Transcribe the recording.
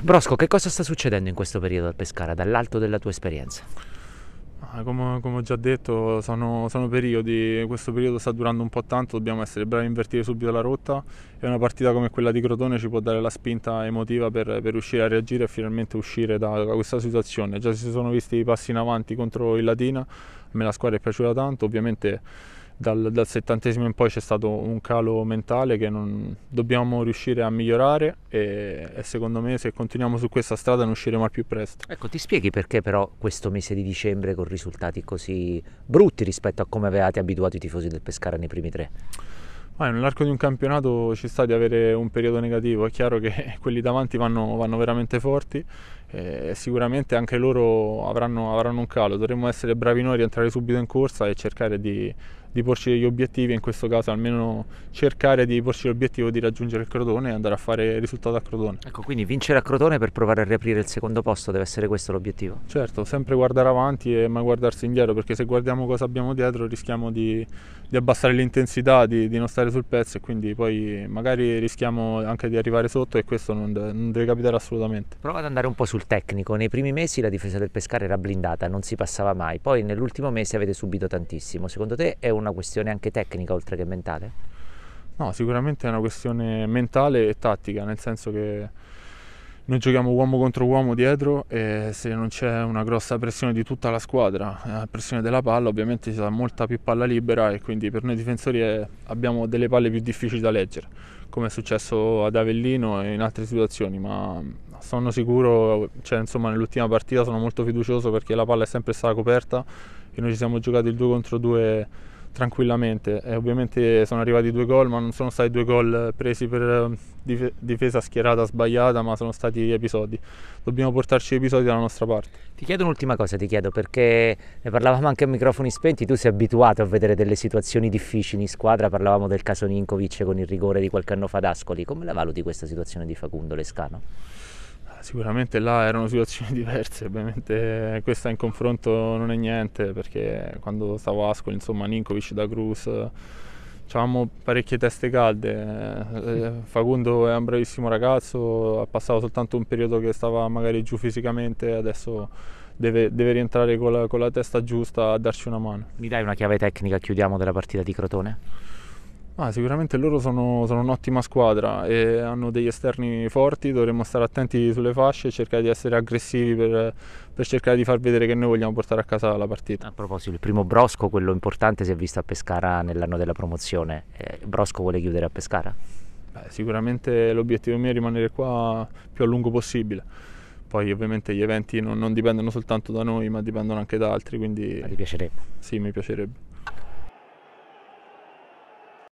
Brosco, che cosa sta succedendo in questo periodo al Pescara, dall'alto della tua esperienza? Ah, come, come ho già detto, sono, sono, periodi, questo periodo sta durando un po' tanto, dobbiamo essere bravi a invertire subito la rotta e una partita come quella di Crotone ci può dare la spinta emotiva per, per riuscire a reagire e finalmente uscire da, da questa situazione. Già si sono visti i passi in avanti contro il Latina, a me la squadra è piaciuta tanto, ovviamente dal, dal settantesimo in poi c'è stato un calo mentale che non, dobbiamo riuscire a migliorare e, e, secondo me se continuiamo su questa strada non usciremo al più presto. Ecco, ti spieghi perché però questo mese di dicembre con risultati così brutti rispetto a come avevate abituato i tifosi del Pescara nei primi tre? Ah, nell'arco di un campionato ci sta di avere un periodo negativo, è chiaro che quelli davanti vanno, vanno veramente forti e sicuramente anche loro avranno, avranno, un calo, dovremmo essere bravi noi a rientrare subito in corsa e cercare di, di porci degli obiettivi, in questo caso almeno cercare di porci l'obiettivo di raggiungere il Crotone e andare a fare il risultato a Crotone. Ecco, quindi vincere a Crotone per provare a riaprire il secondo posto deve essere questo l'obiettivo? Certo, sempre guardare avanti e mai guardarsi indietro, perché se guardiamo cosa abbiamo dietro rischiamo di, di abbassare l'intensità, di, di, non stare sul pezzo e quindi poi magari rischiamo anche di arrivare sotto e questo non, deve, non deve capitare assolutamente. Prova ad andare un po' sul tecnico, nei primi mesi la difesa del pescare era blindata, non si passava mai, poi nell'ultimo mese avete subito tantissimo, secondo te è un una questione anche tecnica oltre che mentale? No, sicuramente è una questione mentale e tattica, nel senso che noi giochiamo uomo contro uomo dietro e se non c'è una grossa pressione di tutta la squadra, la eh, pressione della palla, ovviamente ci sarà molta più palla libera e quindi per noi difensori è, abbiamo delle palle più difficili da leggere, come è successo ad Avellino e in altre situazioni, ma sono sicuro, cioè, insomma nell'ultima partita sono molto fiducioso perché la palla è sempre stata coperta e noi ci siamo giocati il 2 contro 2 tranquillamente. E eh, ovviamente sono arrivati due gol, ma non sono stati due gol presi per ehm, difesa schierata sbagliata, ma sono stati episodi. Dobbiamo portarci episodi dalla nostra parte. Ti chiedo un'ultima cosa, ti chiedo, perché ne eh, parlavamo anche a microfoni spenti, tu sei abituato a vedere delle situazioni difficili in squadra, parlavamo del caso Ninkovic con il rigore di qualche anno fa ad Ascoli, come la valuti questa situazione di Facundo Lescano? sicuramente là erano situazioni diverse, ovviamente questa in confronto non è niente perché quando stavo a Ascoli, insomma Ninkovic da Cruz, avevamo parecchie teste calde, eh, Facundo è un bravissimo ragazzo, ha passato soltanto un periodo che stava magari giù fisicamente, adesso deve, deve rientrare con la, con la testa giusta a darci una mano. Mi dai una chiave tecnica, chiudiamo della partita di Crotone? Ah, sicuramente loro sono, sono un'ottima squadra e hanno degli esterni forti, dovremmo stare attenti sulle fasce e cercare di essere aggressivi per, per, cercare di far vedere che noi vogliamo portare a casa la partita. A proposito, il primo Brosco, quello importante, si è visto a Pescara nell'anno della promozione. Eh, Brosco vuole chiudere a Pescara? Beh, sicuramente l'obiettivo mio è rimanere qua più a lungo possibile. Poi ovviamente gli eventi non, non dipendono soltanto da noi ma dipendono anche da altri, quindi... Ma ti piacerebbe? Sì, mi piacerebbe.